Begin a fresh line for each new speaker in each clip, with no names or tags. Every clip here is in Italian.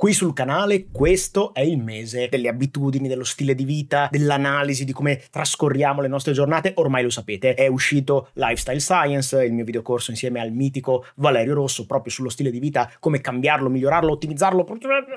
Qui sul canale questo è il mese delle abitudini, dello stile di vita, dell'analisi di come trascorriamo le nostre giornate, ormai lo sapete, è uscito Lifestyle Science, il mio videocorso insieme al mitico Valerio Rosso proprio sullo stile di vita, come cambiarlo, migliorarlo, ottimizzarlo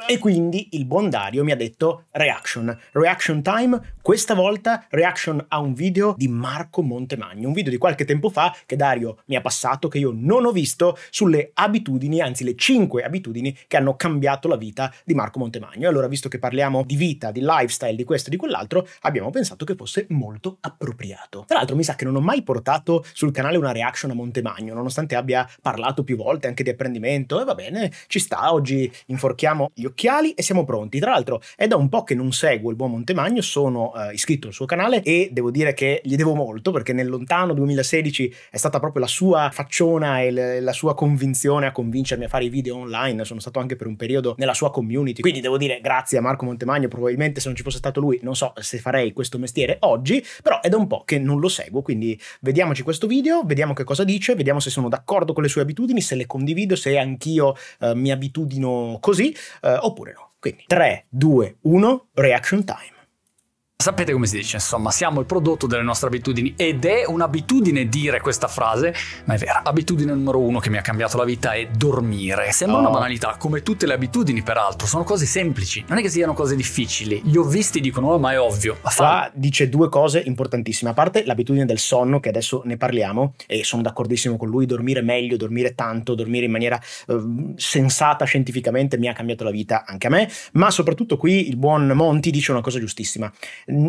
e quindi il buon Dario mi ha detto reaction, reaction time, questa volta reaction a un video di Marco Montemagno, un video di qualche tempo fa che Dario mi ha passato che io non ho visto sulle abitudini, anzi le 5 abitudini che hanno cambiato la vita vita di Marco Montemagno. allora, visto che parliamo di vita, di lifestyle, di questo e di quell'altro, abbiamo pensato che fosse molto appropriato. Tra l'altro, mi sa che non ho mai portato sul canale una reaction a Montemagno, nonostante abbia parlato più volte anche di apprendimento. E va bene, ci sta, oggi inforchiamo gli occhiali e siamo pronti. Tra l'altro, è da un po' che non seguo il buon Montemagno, sono eh, iscritto al suo canale e devo dire che gli devo molto perché nel lontano 2016 è stata proprio la sua facciona e la sua convinzione a convincermi a fare i video online. Sono stato anche per un periodo nella sua sua community. Quindi devo dire grazie a Marco Montemagno, probabilmente se non ci fosse stato lui non so se farei questo mestiere oggi, però è da un po' che non lo seguo, quindi vediamoci questo video, vediamo che cosa dice, vediamo se sono d'accordo con le sue abitudini, se le condivido, se anch'io eh, mi abitudino così eh, oppure no. Quindi 3, 2, 1, reaction time. Sapete come si dice,
insomma, siamo il prodotto delle nostre abitudini ed è un'abitudine dire questa frase, ma è vera. Abitudine numero uno che mi ha cambiato la vita è dormire. Sembra oh. una banalità, come tutte le abitudini peraltro,
sono cose semplici, non è che siano cose difficili. Gli ho visti dicono, oh, ma è ovvio. Ma Qua dice due cose importantissime, a parte l'abitudine del sonno, che adesso ne parliamo, e sono d'accordissimo con lui, dormire meglio, dormire tanto, dormire in maniera eh, sensata scientificamente mi ha cambiato la vita anche a me, ma soprattutto qui il buon Monti dice una cosa giustissima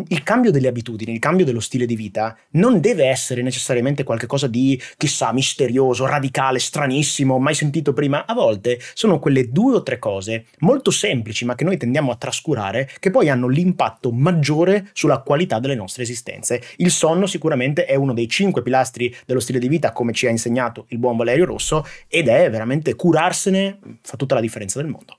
il cambio delle abitudini, il cambio dello stile di vita non deve essere necessariamente qualcosa di chissà misterioso, radicale, stranissimo, mai sentito prima. A volte sono quelle due o tre cose molto semplici ma che noi tendiamo a trascurare che poi hanno l'impatto maggiore sulla qualità delle nostre esistenze. Il sonno sicuramente è uno dei cinque pilastri dello stile di vita come ci ha insegnato il buon Valerio Rosso ed è veramente curarsene fa tutta la differenza del mondo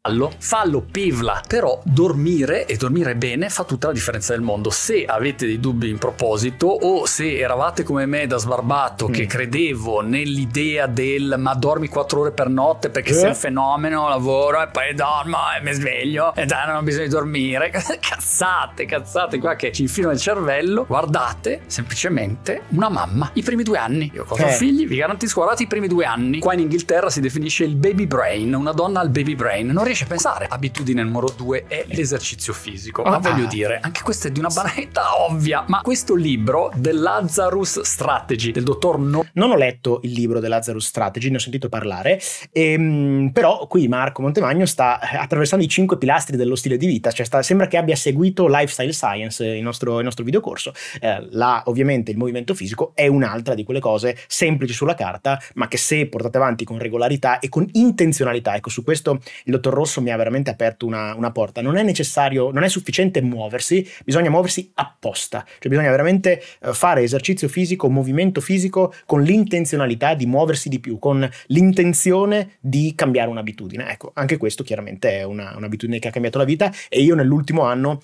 fallo, fallo pivla, però dormire e dormire bene fa tutta la differenza del mondo. Se
avete dei dubbi in proposito o se eravate come me da sbarbato mm. che credevo nell'idea del ma dormi quattro ore per notte perché eh? sei un fenomeno, lavoro e poi dormo e mi sveglio e dai non ho bisogno di dormire, cazzate, cazzate qua che ci infilano il cervello, guardate semplicemente una mamma, i primi due anni, io cosa eh. figli, vi garantisco guardate i primi due anni, qua in Inghilterra si definisce il baby brain, una donna al baby brain, non riesce a pensare. Abitudine numero due è l'esercizio fisico. Ma ah, voglio dire, anche questa è di una banalità
ovvia, ma questo libro, The Lazarus Strategy, del dottor No... Non ho letto il libro The Lazarus Strategy, ne ho sentito parlare, ehm, però qui Marco Montemagno sta eh, attraversando i cinque pilastri dello stile di vita, cioè sta, sembra che abbia seguito Lifestyle Science, eh, il nostro, il nostro videocorso. Eh, là ovviamente il movimento fisico è un'altra di quelle cose semplici sulla carta, ma che se portate avanti con regolarità e con intenzionalità, ecco su questo il dottor rosso mi ha veramente aperto una, una, porta. Non è necessario, non è sufficiente muoversi, bisogna muoversi apposta, cioè bisogna veramente eh, fare esercizio fisico, movimento fisico con l'intenzionalità di muoversi di più, con l'intenzione di cambiare un'abitudine. Ecco, anche questo chiaramente è una, un'abitudine che ha cambiato la vita e io nell'ultimo anno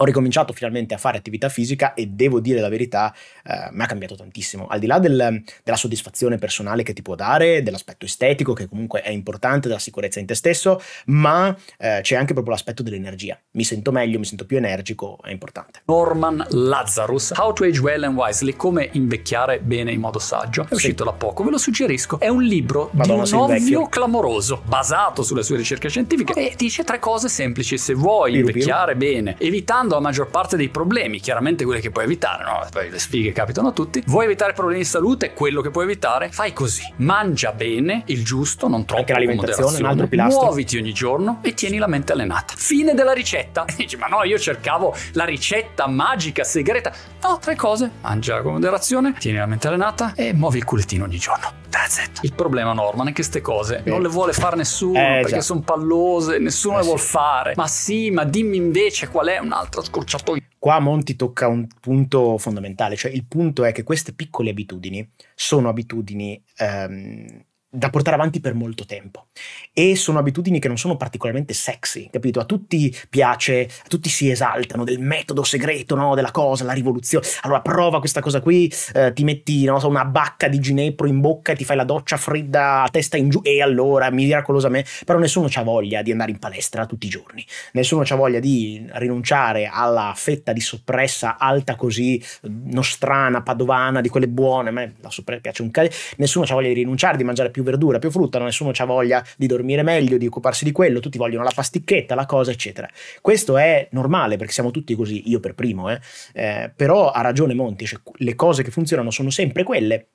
ho ricominciato finalmente a fare attività fisica e devo dire la verità, eh, mi ha cambiato tantissimo. Al di là del, della soddisfazione personale che ti può dare, dell'aspetto estetico che comunque è importante, della sicurezza in te stesso, ma eh, c'è anche proprio l'aspetto dell'energia. Mi sento meglio, mi sento più energico, è importante.
Norman Lazarus, How to Age Well and Wisely, come invecchiare bene in modo saggio, è uscito da poco, ve lo suggerisco. È un libro Madonna, di un ovvio vecchio. clamoroso, basato sulle sue ricerche scientifiche e eh. dice tre cose semplici. Se vuoi invecchiare bene, evitando evitando la maggior parte dei problemi, chiaramente quelli che puoi evitare, no? Poi le sfighe capitano a tutti. Vuoi evitare problemi di salute? Quello che puoi evitare, fai così. Mangia bene, il giusto, non troppo, Anche l'alimentazione, un altro pilastro. Muoviti ogni giorno e tieni la mente allenata. Fine della ricetta. E dici, ma no, io cercavo la ricetta magica, segreta. No, tre cose. Mangia con moderazione, tieni la mente allenata e muovi il culettino ogni giorno. That's it. Il problema Norman è che queste cose Beh. non le vuole fare nessuno eh, perché sono pallose, nessuno eh, le vuole fare. Ma sì, ma dimmi invece qual è un altro
un'altra Qua Monti tocca un punto fondamentale, cioè il punto è che queste piccole abitudini sono abitudini ehm, da portare avanti per molto tempo e sono abitudini che non sono particolarmente sexy, capito? A tutti piace, a tutti si esaltano del metodo segreto, no? della cosa, la rivoluzione. Allora prova questa cosa qui, eh, ti metti no? una bacca di ginepro in bocca e ti fai la doccia fredda a testa in giù e allora miracolosamente, però nessuno ha voglia di andare in palestra tutti i giorni, nessuno ha voglia di rinunciare alla fetta di soppressa alta così eh, nostrana, padovana, di quelle buone, a me la soppressa piace un cazzo, nessuno ha voglia di rinunciare di mangiare più più verdura, più frutta, nessuno ha voglia di dormire meglio, di occuparsi di quello, tutti vogliono la pasticchetta, la cosa, eccetera. Questo è normale perché siamo tutti così, io per primo, eh. Eh, però ha ragione Monti, cioè, le cose che funzionano sono sempre quelle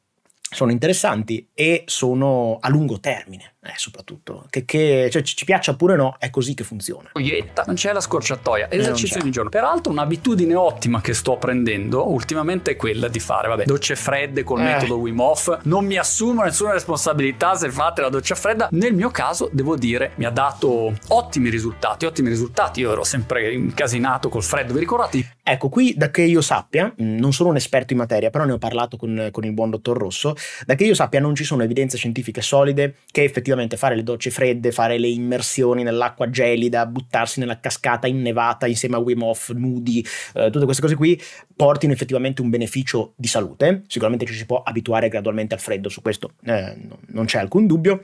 sono interessanti e sono a lungo termine, eh, soprattutto. Che, che cioè, ci, piaccia oppure no, è così che funziona.
Oietta, non c'è la scorciatoia, eh, esercizio di giorno. Peraltro
un'abitudine ottima che
sto prendendo ultimamente è quella di fare, vabbè, docce fredde col eh. metodo Wim Hof. Non mi assumo nessuna responsabilità se fate la doccia fredda. Nel mio caso, devo dire, mi ha dato
ottimi risultati, ottimi risultati. Io ero sempre incasinato col freddo, vi ricordate? I Ecco, qui da che io sappia, mm, non sono un esperto in materia, però ne ho parlato con, con, il buon dottor Rosso, da che io sappia non ci sono evidenze scientifiche solide che effettivamente fare le docce fredde, fare le immersioni nell'acqua gelida, buttarsi nella cascata innevata insieme a Wim Hof, nudi, eh, tutte queste cose qui portino effettivamente un beneficio di salute. Sicuramente ci si può abituare gradualmente al freddo, su questo eh, non c'è alcun dubbio,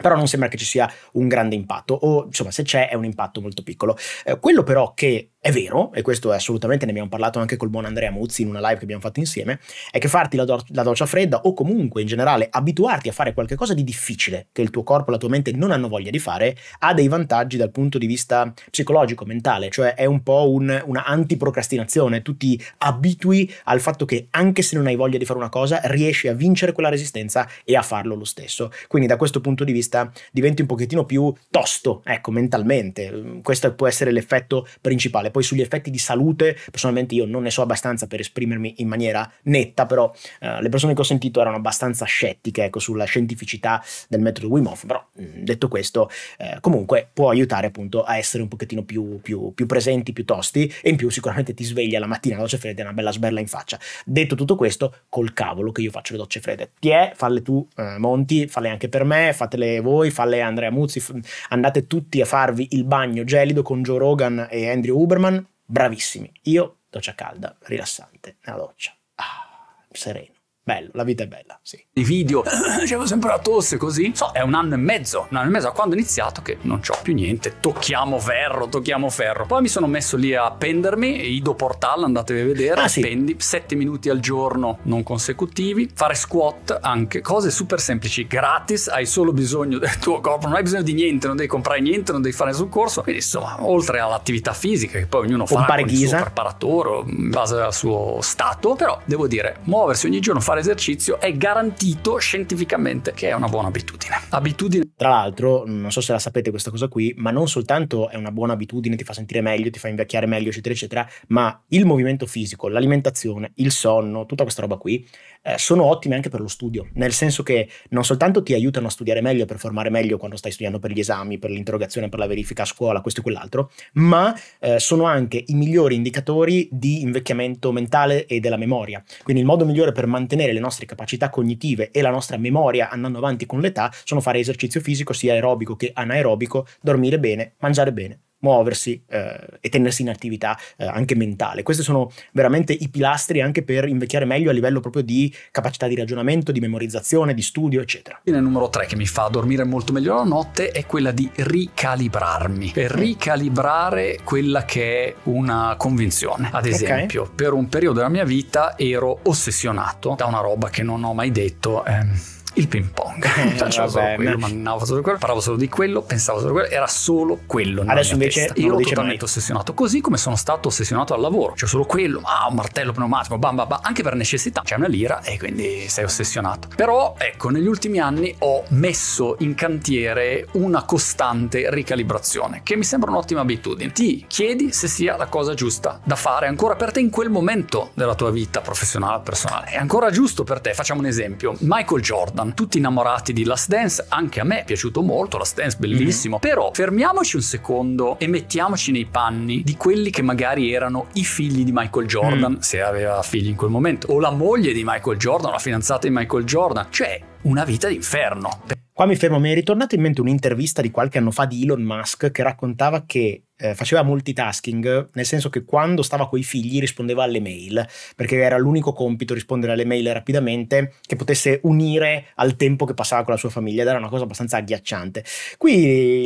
però non sembra che ci sia un grande impatto, o insomma se c'è è un impatto molto piccolo. Eh, quello però che è vero, e questo è assolutamente, ne abbiamo parlato anche col buon Andrea Muzzi in una live che abbiamo fatto insieme, è che farti la, do- la doccia fredda o comunque in generale abituarti a fare qualcosa di difficile che il tuo corpo e la tua mente non hanno voglia di fare, ha dei vantaggi dal punto di vista psicologico, mentale, cioè è un po' un, una antiprocrastinazione, tu ti abitui al fatto che anche se non hai voglia di fare una cosa, riesci a vincere quella resistenza e a farlo lo stesso. Quindi da questo punto di vista diventi un pochettino più tosto, ecco, mentalmente. Questo può essere l'effetto principale poi sugli effetti di salute, personalmente io non ne so abbastanza per esprimermi in maniera netta, però eh, le persone che ho sentito erano abbastanza scettiche ecco, sulla scientificità del metodo Wim Hof, però mm, detto questo eh, comunque può aiutare appunto a essere un pochettino più, più, più, presenti, più tosti e in più sicuramente ti sveglia la mattina la doccia fredda e una bella sberla in faccia. Detto tutto questo, col cavolo che io faccio le docce fredde, ti è, falle tu eh, Monti, falle anche per me, fatele voi, falle Andrea Muzzi, andate tutti a farvi il bagno gelido con Joe Rogan e Andrew Uber Superman, bravissimi. Io, doccia calda, rilassante, nella doccia, ah, sereno. Bello, la vita è bella, sì.
I video, c'avevo sempre la tosse così. So, è un anno e mezzo, un anno e mezzo a quando ho iniziato che non c'ho più niente. Tocchiamo ferro, tocchiamo ferro. Poi mi sono messo lì a pendermi, Ido Portal, andatevi a vedere, ah, sì. pendi 7 minuti al giorno non consecutivi, fare squat anche, cose super semplici, gratis, hai solo bisogno del tuo corpo, non hai bisogno di niente, non devi comprare niente, non devi fare nessun corso. Quindi insomma, oltre all'attività fisica che poi ognuno fa con il suo preparatore in base al suo stato, però devo dire, muoversi ogni giorno, fare fare esercizio è garantito
scientificamente che è una buona abitudine. Abitudine. Tra l'altro, non so se la sapete questa cosa qui, ma non soltanto è una buona abitudine, ti fa sentire meglio, ti fa invecchiare meglio, eccetera, eccetera, ma il movimento fisico, l'alimentazione, il sonno, tutta questa roba qui, eh, sono ottime anche per lo studio, nel senso che non soltanto ti aiutano a studiare meglio, per formare meglio quando stai studiando per gli esami, per l'interrogazione, per la verifica a scuola, questo e quell'altro, ma eh, sono anche i migliori indicatori di invecchiamento mentale e della memoria. Quindi il modo migliore per mantenere mantenere le nostre capacità cognitive e la nostra memoria andando avanti con l'età sono fare esercizio fisico sia aerobico che anaerobico, dormire bene, mangiare bene muoversi eh, e tenersi in attività eh, anche mentale. Questi sono veramente i pilastri anche per invecchiare meglio a livello proprio di capacità di ragionamento, di memorizzazione, di studio, eccetera. Il numero tre che mi fa dormire molto meglio la notte è quella di ricalibrarmi,
per ricalibrare quella che è una convinzione. Ad esempio, okay. per un periodo della mia vita ero ossessionato da una roba che non ho mai detto. Ehm il ping pong. Eh, Faccio solo quello, mannavo solo quello, parlavo solo di quello, pensavo solo quello, era solo quello. Adesso invece testa. io ero totalmente mai. ossessionato, così come sono stato ossessionato al lavoro. C'è cioè, solo quello, ma ah, un martello pneumatico, bam, bam, bam, anche per necessità. C'è una lira e quindi sei ossessionato. Però ecco, negli ultimi anni ho messo in cantiere una costante ricalibrazione, che mi sembra un'ottima abitudine. Ti chiedi se sia la cosa giusta da fare ancora per te in quel momento della tua vita professionale, personale. È ancora giusto per te? Facciamo un esempio. Michael Jordan Jordan. Tutti innamorati di Last Dance, anche a me è piaciuto molto, Last Dance mhm. bellissimo, mm-hmm. però fermiamoci un secondo e mettiamoci nei panni di quelli che magari erano i figli di Michael Jordan, mm. se aveva figli in quel momento, o la moglie di Michael Jordan, la fidanzata di Michael Jordan, cioè una vita d'inferno.
Qua mi fermo, mi è ritornata in mente un'intervista di qualche anno fa di Elon Musk che raccontava che eh, faceva multitasking, nel senso che quando stava coi figli rispondeva alle mail, perché era l'unico compito rispondere alle mail rapidamente che potesse unire al tempo che passava con la sua famiglia ed era una cosa abbastanza agghiacciante. Qui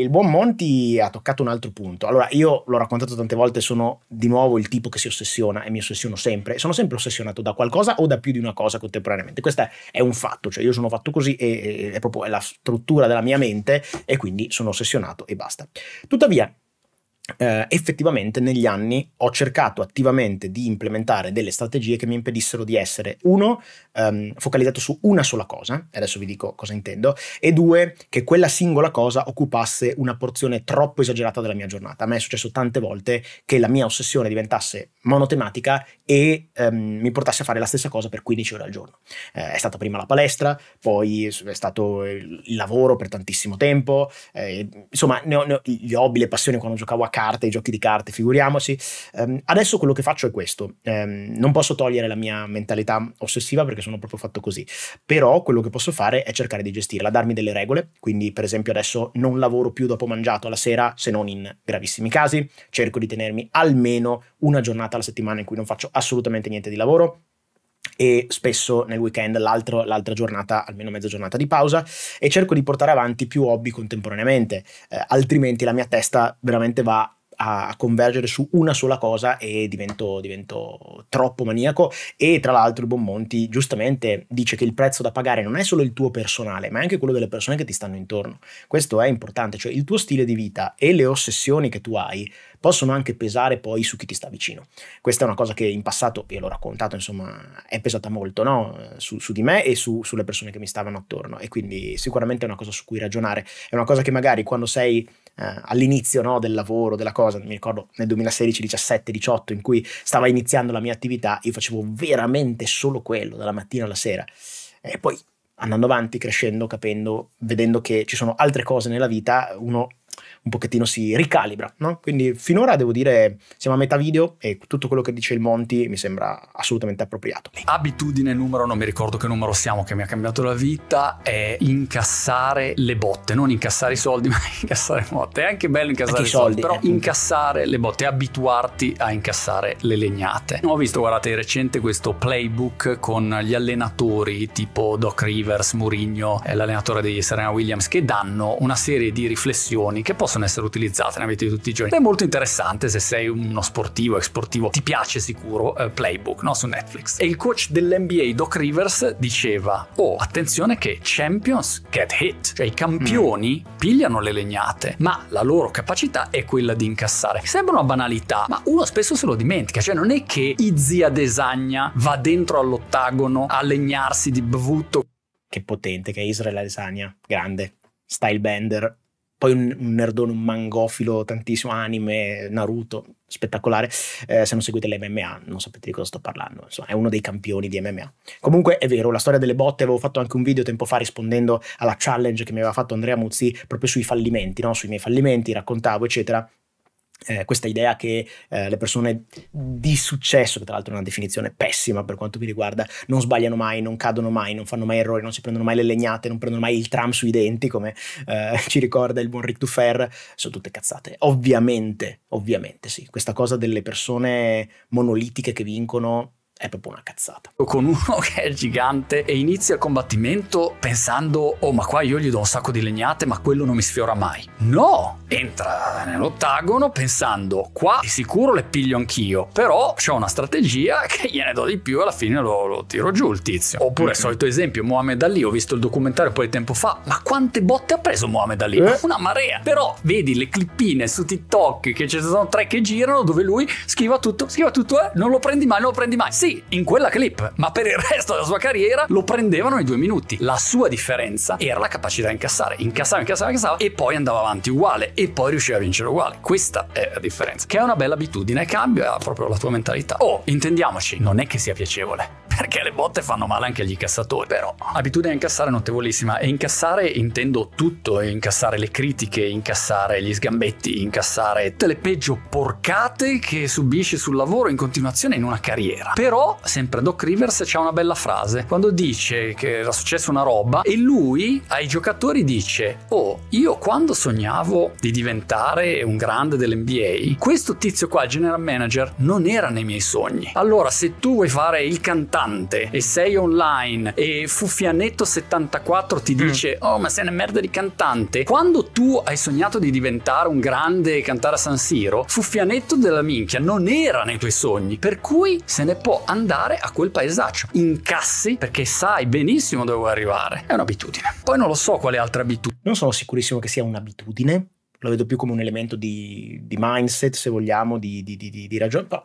il buon Monti ha toccato un altro punto. Allora, io l'ho raccontato tante volte, sono di nuovo il tipo che si ossessiona e mi ossessiono sempre. Sono sempre ossessionato da qualcosa o da più di una cosa contemporaneamente. Questo è un fatto, cioè io sono fatto così e, è proprio la struttura della mia mente e quindi sono ossessionato e basta. Tuttavia, eh, effettivamente negli anni ho cercato attivamente di implementare delle strategie che mi impedissero di essere, uno, ehm, focalizzato su una sola cosa, adesso vi dico cosa intendo, e due, che quella singola cosa occupasse una porzione troppo esagerata della mia giornata. A me è successo tante volte che la mia ossessione diventasse monotematica e ehm, mi portasse a fare la stessa cosa per 15 ore al giorno. Eh, è stata prima la palestra, poi è stato il lavoro per tantissimo tempo, eh, insomma, ne ho, ne ho, gli hobby, le passioni quando giocavo a carte, i giochi di carte, figuriamoci. Um, adesso quello che faccio è questo. Um, non posso togliere la mia mentalità ossessiva perché sono proprio fatto così. Però quello che posso fare è cercare di gestirla, darmi delle regole. Quindi, per esempio, adesso non lavoro più dopo mangiato alla sera, se non in gravissimi casi. Cerco di tenermi almeno una giornata alla settimana in cui non faccio assolutamente niente di lavoro e spesso nel weekend l'altra giornata, almeno mezza giornata di pausa e cerco di portare avanti più hobby contemporaneamente, eh, altrimenti la mia testa veramente va a convergere su una sola cosa e divento, divento troppo maniaco e tra l'altro il Bonmonti giustamente dice che il prezzo da pagare non è solo il tuo personale ma è anche quello delle persone che ti stanno intorno questo è importante cioè il tuo stile di vita e le ossessioni che tu hai possono anche pesare poi su chi ti sta vicino questa è una cosa che in passato e l'ho raccontato insomma è pesata molto no? su, su, di me e su, sulle persone che mi stavano attorno e quindi sicuramente è una cosa su cui ragionare è una cosa che magari quando sei eh, all'inizio no, del lavoro, della cosa, mi ricordo nel 2016, 17, 18, in cui stava iniziando la mia attività, io facevo veramente solo quello, dalla mattina alla sera. E poi andando avanti, crescendo, capendo, vedendo che ci sono altre cose nella vita, uno un pochettino si ricalibra. No? Quindi finora devo dire siamo a metà video e tutto quello che dice il Monti mi sembra assolutamente appropriato.
Abitudine numero, non mi ricordo che numero siamo, che mi ha cambiato la vita, è incassare le botte, non incassare i soldi, ma incassare le botte. È anche bello incassare anche i soldi, soldi però eh. incassare le botte, abituarti a incassare le legnate. Ho visto, guardate, di recente questo playbook con gli allenatori tipo Doc Rivers, Mourinho, eh, l'allenatore di Serena Williams, che danno una serie di riflessioni che possono essere utilizzate nella vita di tutti i giorni. È molto interessante se sei uno sportivo, ex sportivo, ti piace sicuro eh, Playbook no? su Netflix. E il coach dell'NBA Doc Rivers diceva, oh attenzione che champions get hit, cioè i campioni mm. pigliano le legnate, ma la loro capacità è quella di incassare. Sembra una banalità, ma uno spesso se lo dimentica, cioè non è che Izia
Desagna va dentro all'ottagono a legnarsi di bevuto. Che potente che è Israel Adesanya, grande, style bender, poi un, un nerdone, un mangofilo, tantissimo anime, Naruto, spettacolare. Eh, se non seguite l'MMA non sapete di cosa sto parlando, insomma è uno dei campioni di MMA. Comunque è vero, la storia delle botte, avevo fatto anche un video tempo fa rispondendo alla challenge che mi aveva fatto Andrea Muzzi proprio sui fallimenti, no? sui miei fallimenti, raccontavo eccetera eh, questa idea che eh, le persone di successo, che tra l'altro è una definizione pessima per quanto mi riguarda, non sbagliano mai, non cadono mai, non fanno mai errori, non si prendono mai le legnate, non prendono mai il tram sui denti, come eh, ci ricorda il buon Rick Dufer, sono tutte cazzate. Ovviamente, ovviamente sì, questa cosa delle persone monolitiche che vincono è proprio una cazzata. Con uno che è
gigante e inizia
il combattimento pensando
oh ma qua io gli do un sacco di legnate ma quello non mi sfiora mai. No! Entra nell'ottagono pensando qua di sicuro le piglio anch'io però c'ho una strategia che gliene do di più alla fine lo, lo tiro giù il tizio. Oppure mm -hmm. solito esempio Mohamed Ali ho visto il documentario poi tempo fa ma quante botte ha preso Mohamed Ali? Eh? Una marea. Però vedi le clippine su TikTok che ci sono tre che girano dove lui scriva tutto scriva tutto eh non lo prendi mai non lo prendi mai. Sì in quella clip, ma per il resto della sua carriera lo prendevano nei due minuti. La sua differenza era la capacità di incassare, incassava, incassava, incassava e poi andava avanti uguale e poi riusciva a vincere uguale. Questa è la differenza, che è una bella abitudine, cambia proprio la tua mentalità. Oh, intendiamoci, non è che sia piacevole, perché le botte fanno male anche agli incassatori, però abitudine a incassare è notevolissima e incassare intendo tutto, incassare le critiche, incassare gli sgambetti, incassare tutte le peggio porcate che subisce sul lavoro in continuazione in una carriera. Però, sempre Doc Rivers c'ha una bella frase, quando dice che era successa una roba e lui ai giocatori dice "Oh, io quando sognavo di diventare un grande dell'NBA, questo tizio qua, il general manager, non era nei miei sogni". Allora, se tu vuoi fare il cantante cantante e sei online e fuffianetto 74 ti mm. dice mm. oh ma sei una merda di cantante quando tu hai sognato di diventare un grande e cantare a San Siro Fuffianetto della minchia non era nei tuoi sogni per cui se ne può andare a quel paesaccio incassi perché sai benissimo dove vuoi arrivare è un'abitudine
poi non lo so quale altra abitudine non sono sicurissimo che sia un'abitudine lo vedo più come un elemento di, di mindset se vogliamo di, di, di ragione però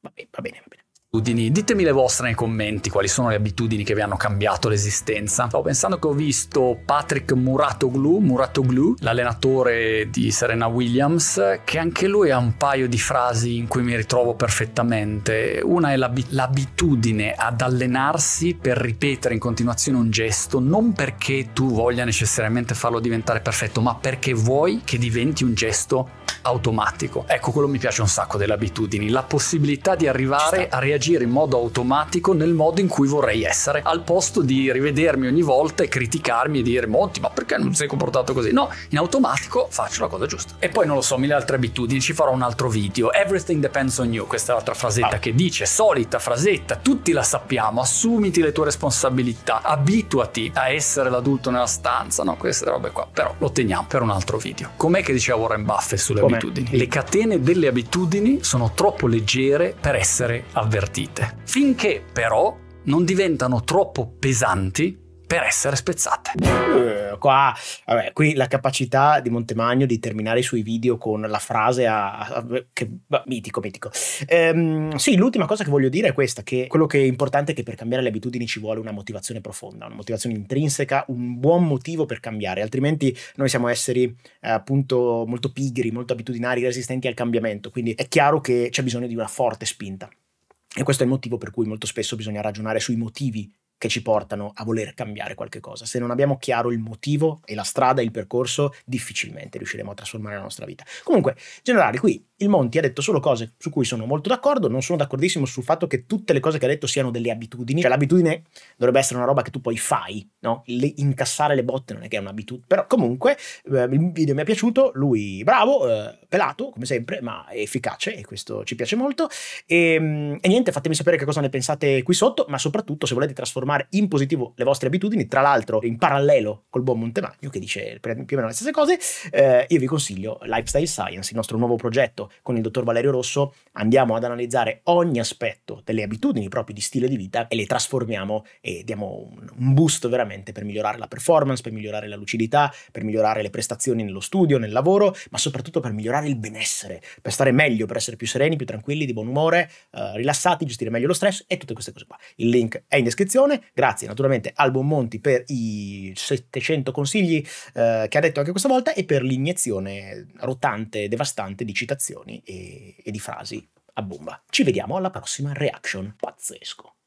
va
bene va bene va bene Ditemi le vostre nei commenti quali sono le abitudini che vi hanno cambiato l'esistenza. Stavo pensando che ho visto Patrick Muratoglu, Muratoglu, l'allenatore di Serena Williams, che anche lui ha un paio di frasi in cui mi ritrovo perfettamente. Una è l'abitudine ad allenarsi per ripetere in continuazione un gesto, non perché tu voglia necessariamente farlo diventare perfetto, ma perché vuoi che diventi un gesto automatico. Ecco, quello mi piace un sacco delle abitudini, la possibilità di arrivare a reagire reagire in modo automatico nel modo in cui vorrei essere, al posto di rivedermi ogni volta e criticarmi e dire Monti ma perché non sei comportato così? No, in automatico faccio la cosa giusta. E poi non lo so, mille altre abitudini, ci farò un altro video. Everything depends on you, questa è l'altra frasetta ah. che dice, solita frasetta, tutti la sappiamo, assumiti le tue responsabilità, abituati a essere l'adulto nella stanza, no, queste robe qua, però lo teniamo per un altro video. Com'è che diceva Warren Buffett sulle Com'è? abitudini? Le catene delle abitudini sono troppo leggere per essere avvertite
partite, finché però non diventano troppo pesanti per essere spezzate. Eh, qua, vabbè, qui la capacità di Montemagno di terminare i suoi video con la frase a, a, che, bah, mitico, mitico. Ehm, sì, l'ultima cosa che voglio dire è questa, che quello che è importante è che per cambiare le abitudini ci vuole una motivazione profonda, una motivazione intrinseca, un buon motivo per cambiare, altrimenti noi siamo esseri eh, appunto molto pigri, molto abitudinari, resistenti al cambiamento, quindi è chiaro che c'è bisogno di una forte spinta. E questo è il motivo per cui molto spesso bisogna ragionare sui motivi che ci portano a voler cambiare qualche cosa. Se non abbiamo chiaro il motivo e la strada e il percorso, difficilmente riusciremo a trasformare la nostra vita. Comunque, generale, qui il Monti ha detto solo cose su cui sono molto d'accordo, non sono d'accordissimo sul fatto che tutte le cose che ha detto siano delle abitudini, cioè l'abitudine dovrebbe essere una roba che tu poi fai, no? Le, incassare le botte non è che è un'abitudine, però comunque eh, il video mi è piaciuto, lui bravo, eh, pelato come sempre, ma efficace e questo ci piace molto e, ehm, e niente, fatemi sapere che cosa ne pensate qui sotto, ma soprattutto se volete trasformare trasformare in positivo le vostre abitudini, tra l'altro in parallelo col buon Montemagno che dice più o meno le stesse cose, eh, io vi consiglio Lifestyle Science, il nostro nuovo progetto con il dottor Valerio Rosso, andiamo ad analizzare ogni aspetto delle abitudini proprio di stile di vita e le trasformiamo e diamo un, boost veramente per migliorare la performance, per migliorare la lucidità, per migliorare le prestazioni nello studio, nel lavoro, ma soprattutto per migliorare il benessere, per stare meglio, per essere più sereni, più tranquilli, di buon umore, eh, rilassati, gestire meglio lo stress e tutte queste cose qua. Il link è in descrizione, Grazie naturalmente al buon Monti per i 700 consigli eh, che ha detto anche questa volta e per l'iniezione rotante, devastante di citazioni e, e di frasi a bomba. Ci vediamo alla prossima reaction. Pazzesco.